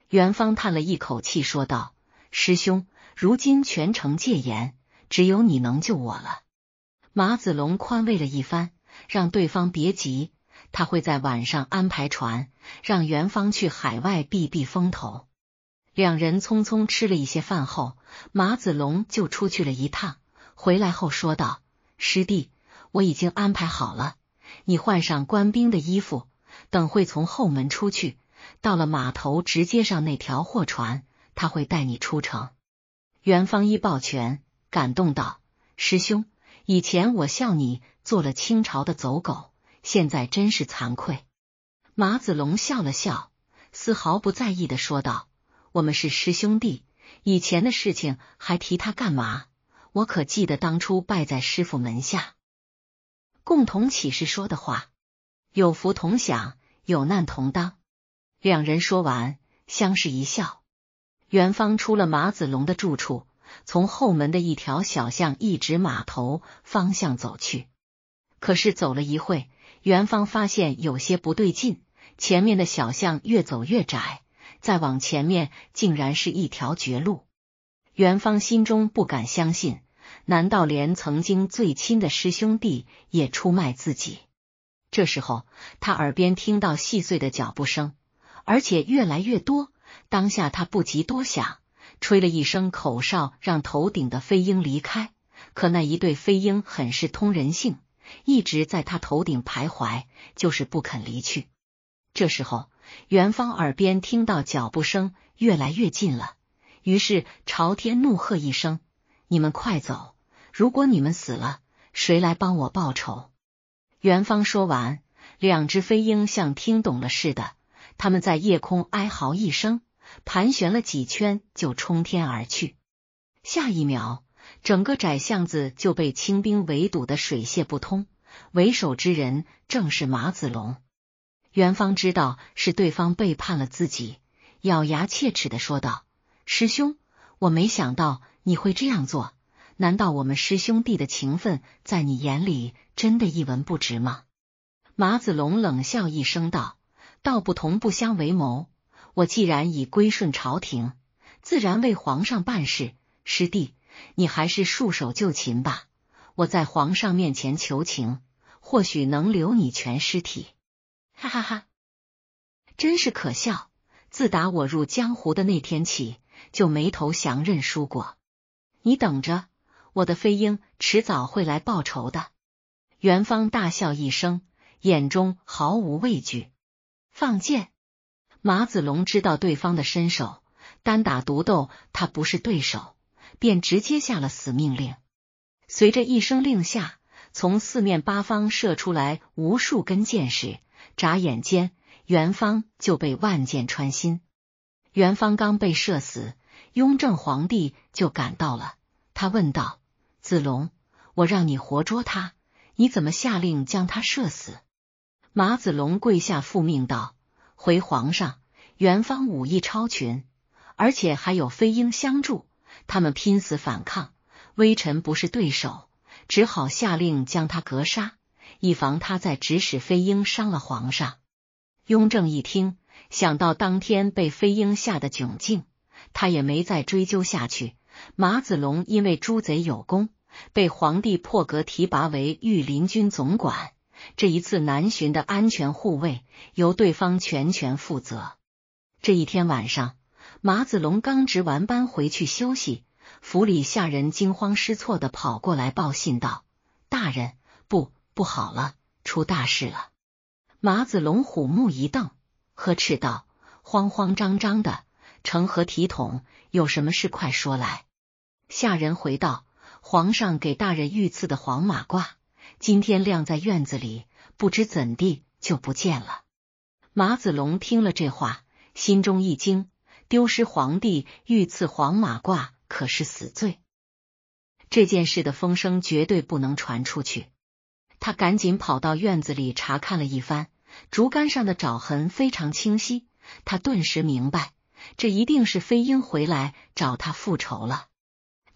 元芳叹了一口气，说道：“师兄，如今全城戒严，只有你能救我了。”马子龙宽慰了一番，让对方别急，他会在晚上安排船，让元芳去海外避避风头。两人匆匆吃了一些饭后，马子龙就出去了一趟，回来后说道。师弟，我已经安排好了，你换上官兵的衣服，等会从后门出去，到了码头直接上那条货船，他会带你出城。元方一抱拳，感动道：“师兄，以前我笑你做了清朝的走狗，现在真是惭愧。”马子龙笑了笑，丝毫不在意的说道：“我们是师兄弟，以前的事情还提他干嘛？”我可记得当初拜在师傅门下，共同起誓说的话：有福同享，有难同当。两人说完，相视一笑。元芳出了马子龙的住处，从后门的一条小巷一直码头方向走去。可是走了一会，元芳发现有些不对劲，前面的小巷越走越窄，再往前面竟然是一条绝路。元芳心中不敢相信。难道连曾经最亲的师兄弟也出卖自己？这时候，他耳边听到细碎的脚步声，而且越来越多。当下他不及多想，吹了一声口哨，让头顶的飞鹰离开。可那一对飞鹰很是通人性，一直在他头顶徘徊，就是不肯离去。这时候，元芳耳边听到脚步声越来越近了，于是朝天怒喝一声：“你们快走！”如果你们死了，谁来帮我报仇？元芳说完，两只飞鹰像听懂了似的，他们在夜空哀嚎一声，盘旋了几圈就冲天而去。下一秒，整个窄巷子就被清兵围堵的水泄不通，为首之人正是马子龙。元芳知道是对方背叛了自己，咬牙切齿的说道：“师兄，我没想到你会这样做。”难道我们师兄弟的情分在你眼里真的一文不值吗？马子龙冷笑一声道：“道不同不相为谋，我既然已归顺朝廷，自然为皇上办事。师弟，你还是束手就擒吧，我在皇上面前求情，或许能留你全尸体。”哈哈哈，真是可笑！自打我入江湖的那天起，就没投降认输过。你等着。我的飞鹰迟早会来报仇的。元芳大笑一声，眼中毫无畏惧。放箭！马子龙知道对方的身手，单打独斗他不是对手，便直接下了死命令。随着一声令下，从四面八方射出来无数根箭矢，眨眼间，元芳就被万箭穿心。元芳刚被射死，雍正皇帝就赶到了，他问道。子龙，我让你活捉他，你怎么下令将他射死？马子龙跪下复命道：“回皇上，元方武艺超群，而且还有飞鹰相助，他们拼死反抗，微臣不是对手，只好下令将他格杀，以防他在指使飞鹰伤了皇上。”雍正一听，想到当天被飞鹰吓得窘境，他也没再追究下去。马子龙因为诛贼有功，被皇帝破格提拔为御林军总管。这一次南巡的安全护卫由对方全权负责。这一天晚上，马子龙刚值完班回去休息，府里下人惊慌失措的跑过来报信道：“大人不不好了，出大事了！”马子龙虎目一瞪，呵斥道：“慌慌张张的，成何体统？有什么事，快说来！”下人回道：“皇上给大人御赐的黄马褂，今天晾在院子里，不知怎地就不见了。”马子龙听了这话，心中一惊，丢失皇帝御赐黄马褂可是死罪。这件事的风声绝对不能传出去。他赶紧跑到院子里查看了一番，竹竿上的爪痕非常清晰。他顿时明白，这一定是飞鹰回来找他复仇了。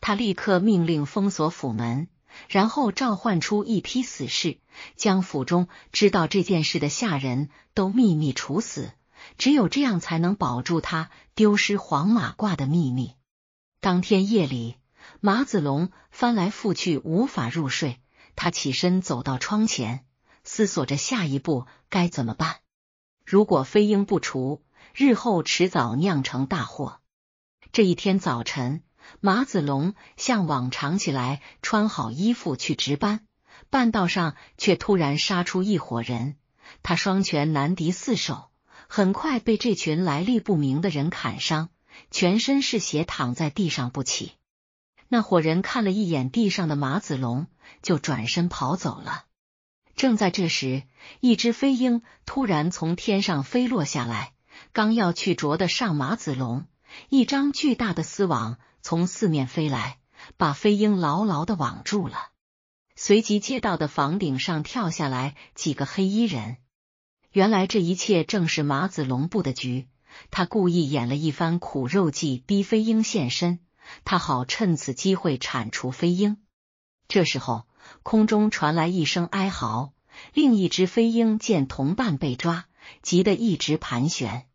他立刻命令封锁府门，然后召唤出一批死士，将府中知道这件事的下人都秘密处死。只有这样，才能保住他丢失黄马褂的秘密。当天夜里，马子龙翻来覆去无法入睡，他起身走到窗前，思索着下一步该怎么办。如果飞鹰不除，日后迟早酿成大祸。这一天早晨。马子龙像往常起来，穿好衣服去值班，半道上却突然杀出一伙人，他双拳难敌四手，很快被这群来历不明的人砍伤，全身是血，躺在地上不起。那伙人看了一眼地上的马子龙，就转身跑走了。正在这时，一只飞鹰突然从天上飞落下来，刚要去啄的上马子龙，一张巨大的丝网。从四面飞来，把飞鹰牢牢的网住了。随即，街道的房顶上跳下来几个黑衣人。原来，这一切正是马子龙布的局，他故意演了一番苦肉计，逼飞鹰现身，他好趁此机会铲除飞鹰。这时候，空中传来一声哀嚎，另一只飞鹰见同伴被抓，急得一直盘旋。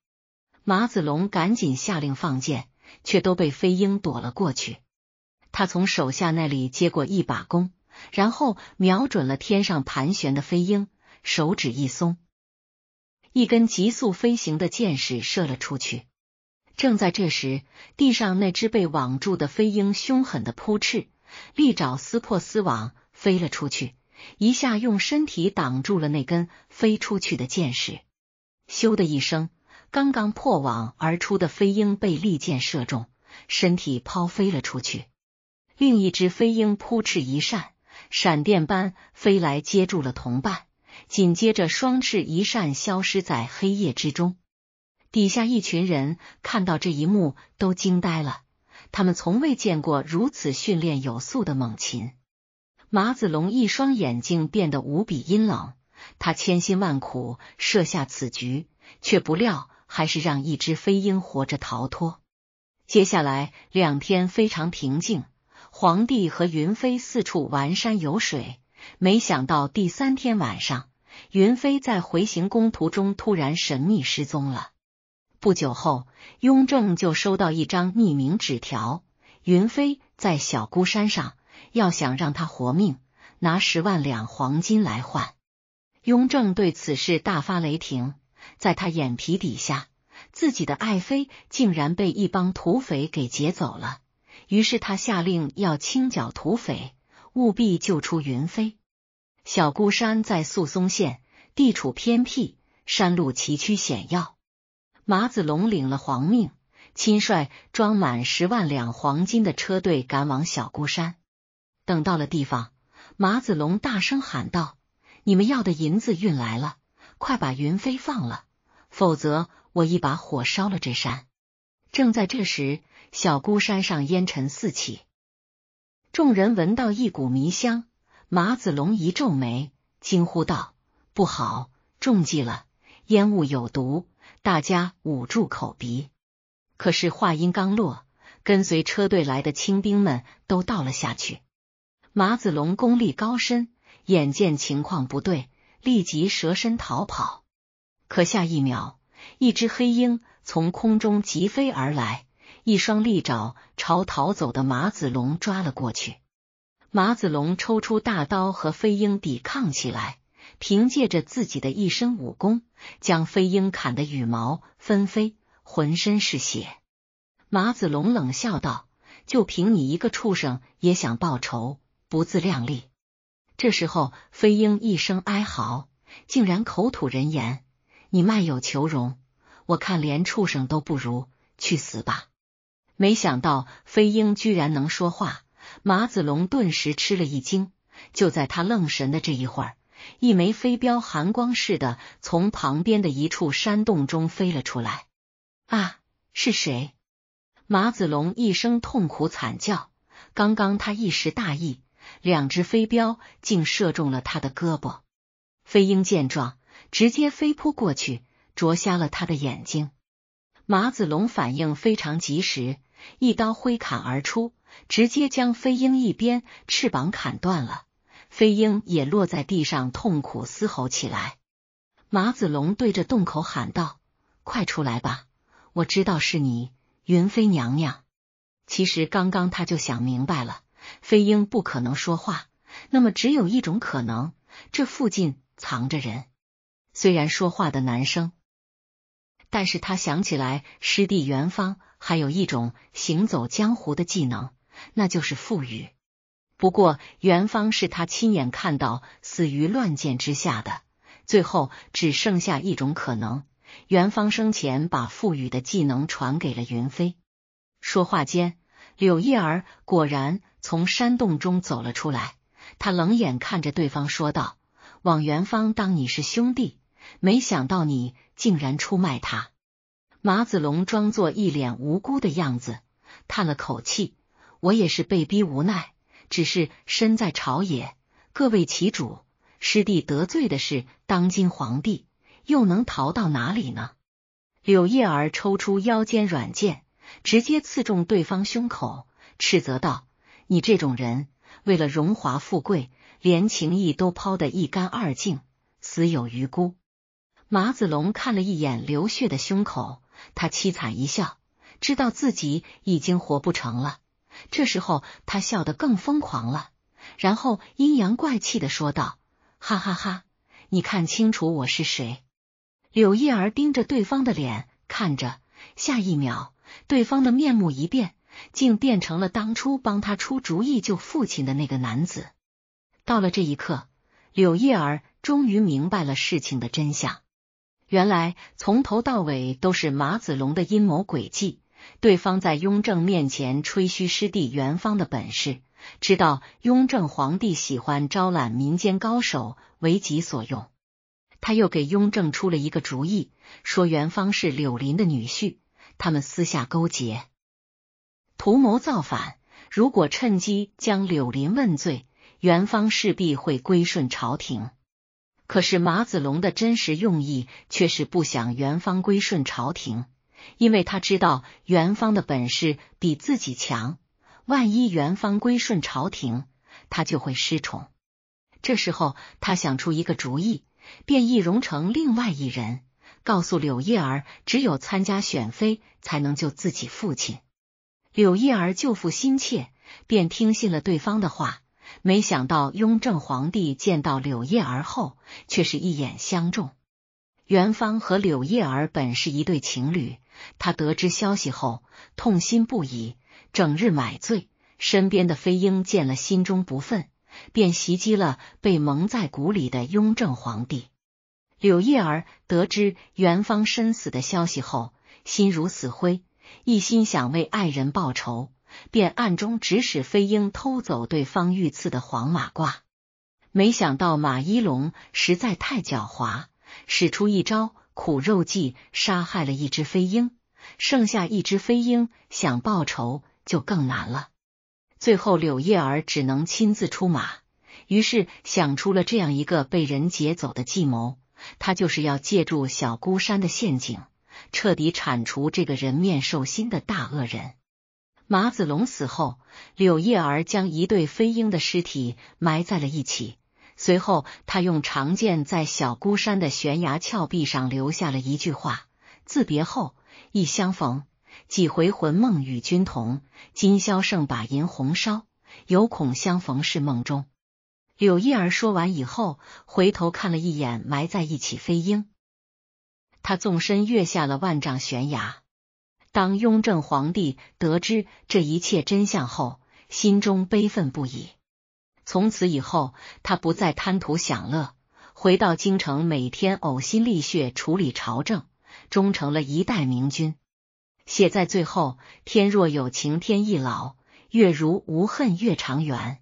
马子龙赶紧下令放箭。却都被飞鹰躲了过去。他从手下那里接过一把弓，然后瞄准了天上盘旋的飞鹰，手指一松，一根急速飞行的箭矢射了出去。正在这时，地上那只被网住的飞鹰凶狠的扑翅，利爪撕破丝网，飞了出去，一下用身体挡住了那根飞出去的箭矢，咻的一声。刚刚破网而出的飞鹰被利箭射中，身体抛飞了出去。另一只飞鹰扑翅一扇，闪电般飞来接住了同伴，紧接着双翅一扇，消失在黑夜之中。底下一群人看到这一幕都惊呆了，他们从未见过如此训练有素的猛禽。马子龙一双眼睛变得无比阴冷，他千辛万苦设下此局，却不料。还是让一只飞鹰活着逃脱。接下来两天非常平静，皇帝和云飞四处玩山游水。没想到第三天晚上，云飞在回行宫途中突然神秘失踪了。不久后，雍正就收到一张匿名纸条：云飞在小孤山上，要想让他活命，拿十万两黄金来换。雍正对此事大发雷霆。在他眼皮底下，自己的爱妃竟然被一帮土匪给劫走了。于是他下令要清剿土匪，务必救出云飞。小孤山在宿松县，地处偏僻，山路崎岖险要。马子龙领了皇命，亲率装满十万两黄金的车队赶往小孤山。等到了地方，马子龙大声喊道：“你们要的银子运来了。”快把云飞放了，否则我一把火烧了这山！正在这时，小孤山上烟尘四起，众人闻到一股迷香，马子龙一皱眉，惊呼道：“不好，中计了！烟雾有毒，大家捂住口鼻。”可是话音刚落，跟随车队来的清兵们都倒了下去。马子龙功力高深，眼见情况不对。立即蛇身逃跑，可下一秒，一只黑鹰从空中疾飞而来，一双利爪朝逃走的马子龙抓了过去。马子龙抽出大刀和飞鹰抵抗起来，凭借着自己的一身武功，将飞鹰砍得羽毛纷飞，浑身是血。马子龙冷笑道：“就凭你一个畜生也想报仇，不自量力！”这时候，飞鹰一声哀嚎，竟然口吐人言：“你卖友求荣，我看连畜生都不如，去死吧！”没想到飞鹰居然能说话，马子龙顿时吃了一惊。就在他愣神的这一会儿，一枚飞镖寒光似的从旁边的一处山洞中飞了出来。啊！是谁？马子龙一声痛苦惨叫。刚刚他一时大意。两只飞镖竟射中了他的胳膊，飞鹰见状直接飞扑过去，啄瞎了他的眼睛。马子龙反应非常及时，一刀挥砍而出，直接将飞鹰一边翅膀砍断了。飞鹰也落在地上，痛苦嘶吼起来。马子龙对着洞口喊道：“快出来吧，我知道是你，云飞娘娘。”其实刚刚他就想明白了。飞鹰不可能说话，那么只有一种可能：这附近藏着人。虽然说话的男生，但是他想起来师弟元芳还有一种行走江湖的技能，那就是赋予。不过元芳是他亲眼看到死于乱箭之下的，最后只剩下一种可能：元芳生前把赋予的技能传给了云飞。说话间，柳叶儿果然。从山洞中走了出来，他冷眼看着对方说道：“往元芳，当你是兄弟，没想到你竟然出卖他。”马子龙装作一脸无辜的样子，叹了口气：“我也是被逼无奈，只是身在朝野，各为其主。师弟得罪的是当今皇帝，又能逃到哪里呢？”柳叶儿抽出腰间软剑，直接刺中对方胸口，斥责道。你这种人，为了荣华富贵，连情义都抛得一干二净，死有余辜。马子龙看了一眼流血的胸口，他凄惨一笑，知道自己已经活不成了。这时候，他笑得更疯狂了，然后阴阳怪气的说道：“哈哈哈，你看清楚我是谁？”柳叶儿盯着对方的脸看着，下一秒，对方的面目一变。竟变成了当初帮他出主意救父亲的那个男子。到了这一刻，柳叶儿终于明白了事情的真相。原来从头到尾都是马子龙的阴谋诡计。对方在雍正面前吹嘘师弟元芳的本事，知道雍正皇帝喜欢招揽民间高手为己所用。他又给雍正出了一个主意，说元芳是柳林的女婿，他们私下勾结。图谋造反，如果趁机将柳林问罪，元方势必会归顺朝廷。可是马子龙的真实用意却是不想元方归顺朝廷，因为他知道元方的本事比自己强。万一元方归顺朝廷，他就会失宠。这时候，他想出一个主意，便易容成另外一人，告诉柳叶儿：只有参加选妃，才能救自己父亲。柳叶儿救父心切，便听信了对方的话。没想到雍正皇帝见到柳叶儿后，却是一眼相中。元芳和柳叶儿本是一对情侣，他得知消息后痛心不已，整日买醉。身边的飞鹰见了，心中不忿，便袭击了被蒙在鼓里的雍正皇帝。柳叶儿得知元芳身死的消息后，心如死灰。一心想为爱人报仇，便暗中指使飞鹰偷走对方御赐的黄马褂。没想到马一龙实在太狡猾，使出一招苦肉计，杀害了一只飞鹰，剩下一只飞鹰想报仇就更难了。最后柳叶儿只能亲自出马，于是想出了这样一个被人劫走的计谋，他就是要借助小孤山的陷阱。彻底铲除这个人面兽心的大恶人。马子龙死后，柳叶儿将一对飞鹰的尸体埋在了一起。随后，他用长剑在小孤山的悬崖峭壁上留下了一句话：“自别后，一相逢，几回魂梦与君同。今宵剩把银红烧，犹恐相逢是梦中。”柳叶儿说完以后，回头看了一眼埋在一起飞鹰。他纵身跃下了万丈悬崖。当雍正皇帝得知这一切真相后，心中悲愤不已。从此以后，他不再贪图享乐，回到京城，每天呕心沥血处理朝政，终成了一代明君。写在最后：天若有情天亦老，月如无恨月长圆。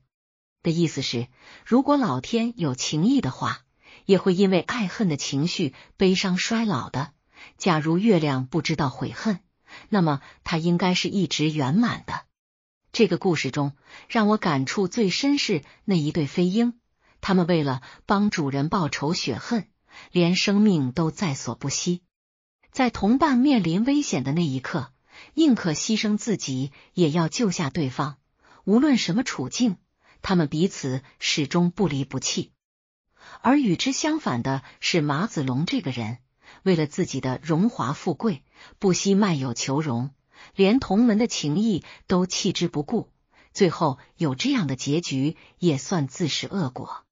的意思是，如果老天有情意的话。也会因为爱恨的情绪悲伤衰老的。假如月亮不知道悔恨，那么它应该是一直圆满的。这个故事中让我感触最深是那一对飞鹰，他们为了帮主人报仇雪恨，连生命都在所不惜。在同伴面临危险的那一刻，宁可牺牲自己也要救下对方。无论什么处境，他们彼此始终不离不弃。而与之相反的是，马子龙这个人为了自己的荣华富贵，不惜卖友求荣，连同门的情谊都弃之不顾，最后有这样的结局也算自食恶果。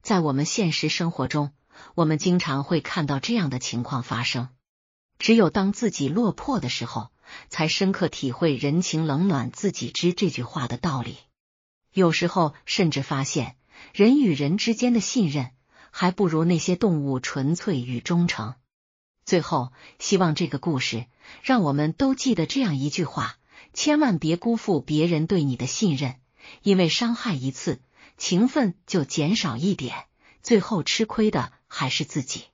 在我们现实生活中，我们经常会看到这样的情况发生。只有当自己落魄的时候，才深刻体会“人情冷暖自己知”这句话的道理。有时候甚至发现，人与人之间的信任。还不如那些动物纯粹与忠诚。最后，希望这个故事让我们都记得这样一句话：千万别辜负别人对你的信任，因为伤害一次，情分就减少一点，最后吃亏的还是自己。